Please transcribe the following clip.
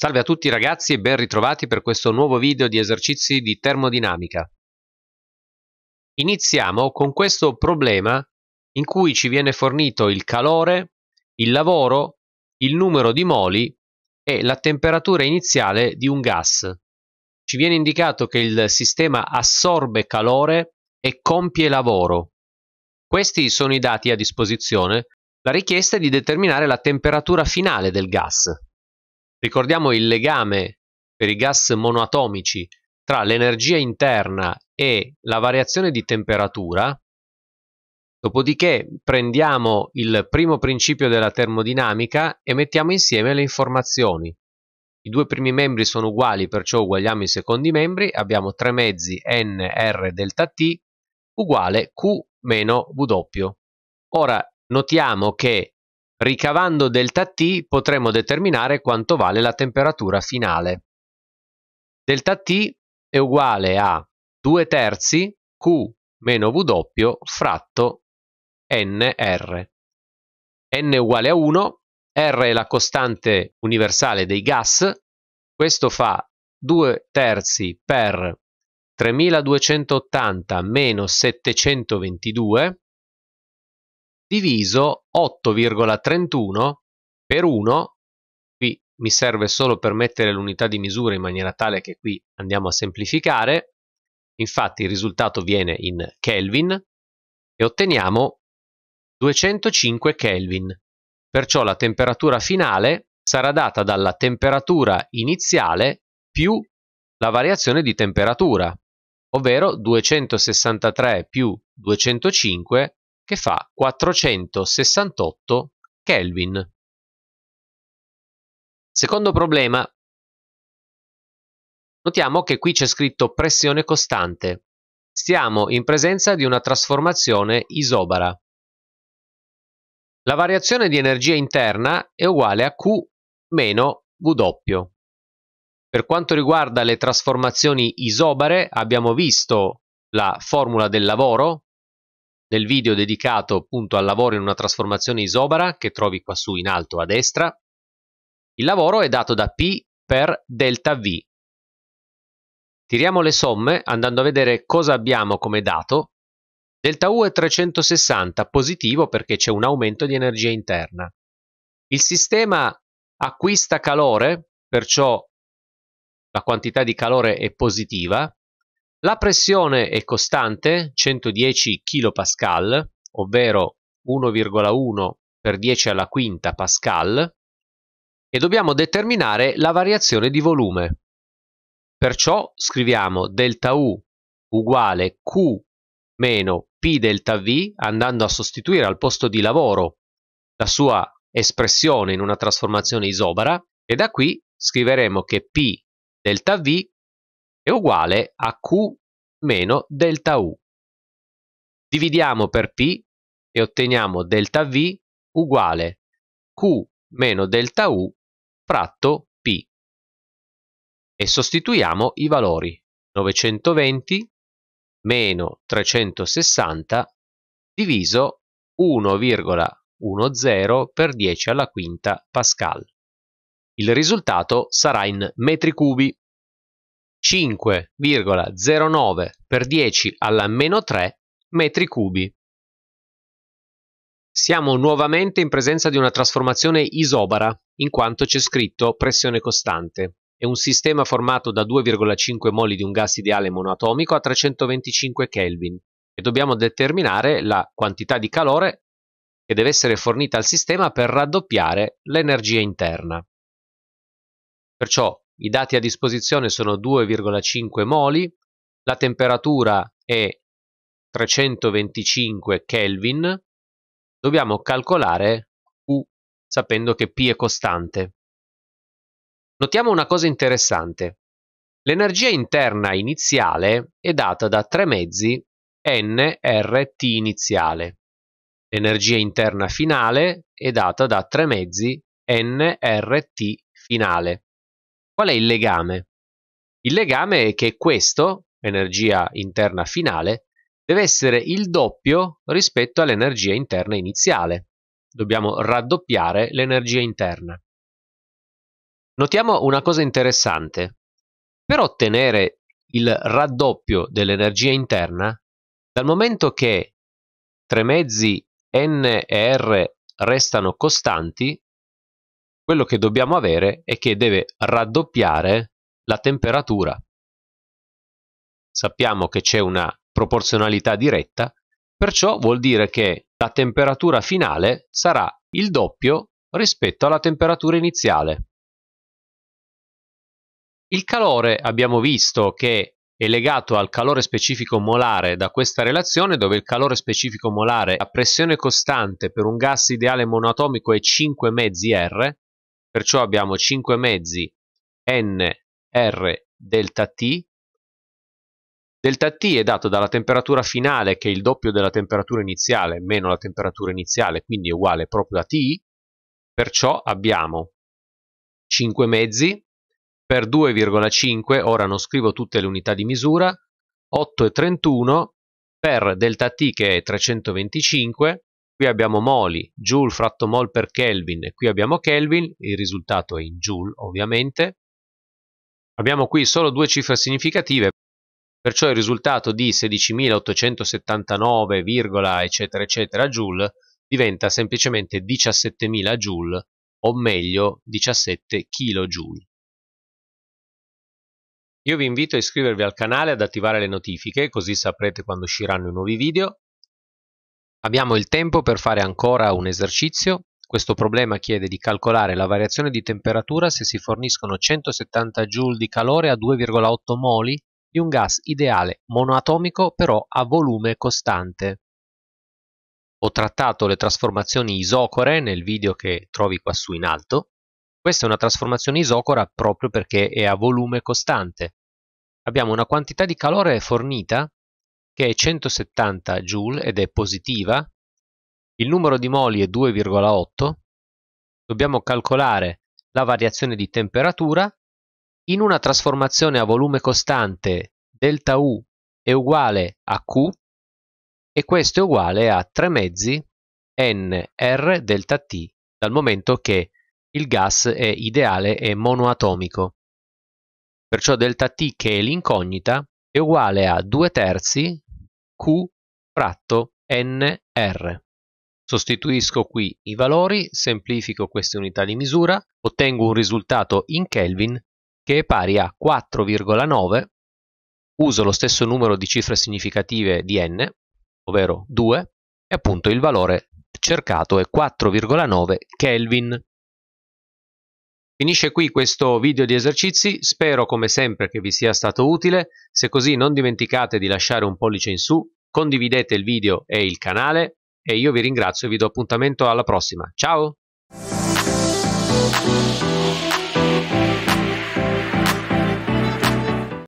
Salve a tutti ragazzi e ben ritrovati per questo nuovo video di esercizi di termodinamica. Iniziamo con questo problema in cui ci viene fornito il calore, il lavoro, il numero di moli e la temperatura iniziale di un gas. Ci viene indicato che il sistema assorbe calore e compie lavoro. Questi sono i dati a disposizione. La richiesta è di determinare la temperatura finale del gas. Ricordiamo il legame per i gas monoatomici tra l'energia interna e la variazione di temperatura, dopodiché prendiamo il primo principio della termodinamica e mettiamo insieme le informazioni. I due primi membri sono uguali, perciò uguagliamo i secondi membri, abbiamo tre mezzi nr delta t uguale q meno w. Ora notiamo che Ricavando delta-T potremo determinare quanto vale la temperatura finale. Delta-T è uguale a 2 terzi Q meno W fratto NR. N uguale a 1, R è la costante universale dei gas, questo fa 2 terzi per 3280 meno 722 diviso 8,31 per 1, qui mi serve solo per mettere l'unità di misura in maniera tale che qui andiamo a semplificare, infatti il risultato viene in Kelvin e otteniamo 205 Kelvin, perciò la temperatura finale sarà data dalla temperatura iniziale più la variazione di temperatura, ovvero 263 più 205 che fa 468 Kelvin. Secondo problema. Notiamo che qui c'è scritto pressione costante. Stiamo in presenza di una trasformazione isobara. La variazione di energia interna è uguale a Q meno W. Per quanto riguarda le trasformazioni isobare abbiamo visto la formula del lavoro del video dedicato appunto al lavoro in una trasformazione isobara che trovi quassù in alto a destra. Il lavoro è dato da P per delta V. Tiriamo le somme andando a vedere cosa abbiamo come dato. Delta U è 360, positivo perché c'è un aumento di energia interna. Il sistema acquista calore, perciò la quantità di calore è positiva, la pressione è costante, 110 kPa, ovvero 1,1 per 10 alla quinta pascal, e dobbiamo determinare la variazione di volume. Perciò scriviamo delta U uguale Q meno P delta V andando a sostituire al posto di lavoro la sua espressione in una trasformazione isobara e da qui scriveremo che P delta V è uguale a Q meno delta U. Dividiamo per P e otteniamo delta V uguale Q meno delta U fratto P. E sostituiamo i valori 920 meno 360 diviso 1,10 per 10 alla quinta Pascal. Il risultato sarà in metri cubi. 5,09 per 10 alla meno 3 metri cubi. Siamo nuovamente in presenza di una trasformazione isobara, in quanto c'è scritto pressione costante. È un sistema formato da 2,5 moli di un gas ideale monoatomico a 325 Kelvin e dobbiamo determinare la quantità di calore che deve essere fornita al sistema per raddoppiare l'energia interna. Perciò i dati a disposizione sono 2,5 moli, la temperatura è 325 Kelvin, dobbiamo calcolare Q sapendo che P è costante. Notiamo una cosa interessante. L'energia interna iniziale è data da 3 mezzi nRT iniziale. L'energia interna finale è data da 3 mezzi nRT finale. Qual è il legame? Il legame è che questo, energia interna finale, deve essere il doppio rispetto all'energia interna iniziale. Dobbiamo raddoppiare l'energia interna. Notiamo una cosa interessante. Per ottenere il raddoppio dell'energia interna, dal momento che tre mezzi n e r restano costanti, quello che dobbiamo avere è che deve raddoppiare la temperatura. Sappiamo che c'è una proporzionalità diretta, perciò vuol dire che la temperatura finale sarà il doppio rispetto alla temperatura iniziale. Il calore abbiamo visto che è legato al calore specifico molare da questa relazione dove il calore specifico molare a pressione costante per un gas ideale monoatomico è 5 mezzi R Perciò abbiamo 5 mezzi n r delta t. Delta t è dato dalla temperatura finale, che è il doppio della temperatura iniziale, meno la temperatura iniziale, quindi è uguale proprio a t Perciò abbiamo 5 mezzi per 2,5, ora non scrivo tutte le unità di misura, 8,31 per delta t che è 325 Qui abbiamo moli, joule fratto mol per Kelvin e qui abbiamo Kelvin, il risultato è in joule ovviamente. Abbiamo qui solo due cifre significative, perciò il risultato di 16.879, eccetera eccetera joule diventa semplicemente 17.000 joule o meglio 17 kJ. Io vi invito a iscrivervi al canale e ad attivare le notifiche così saprete quando usciranno i nuovi video Abbiamo il tempo per fare ancora un esercizio. Questo problema chiede di calcolare la variazione di temperatura se si forniscono 170 Joule di calore a 2,8 moli di un gas ideale monoatomico però a volume costante. Ho trattato le trasformazioni isocore nel video che trovi quassù in alto. Questa è una trasformazione isocora proprio perché è a volume costante. Abbiamo una quantità di calore fornita che è 170 Joule ed è positiva, il numero di moli è 2,8, dobbiamo calcolare la variazione di temperatura, in una trasformazione a volume costante delta U è uguale a Q e questo è uguale a 3 mezzi nr delta T dal momento che il gas è ideale e monoatomico. Perciò delta T che è l'incognita è uguale a 2 terzi Q fratto NR. Sostituisco qui i valori, semplifico queste unità di misura, ottengo un risultato in Kelvin che è pari a 4,9, uso lo stesso numero di cifre significative di n, ovvero 2, e appunto il valore cercato è 4,9 Kelvin. Finisce qui questo video di esercizi, spero come sempre che vi sia stato utile, se così non dimenticate di lasciare un pollice in su, condividete il video e il canale e io vi ringrazio e vi do appuntamento alla prossima. Ciao!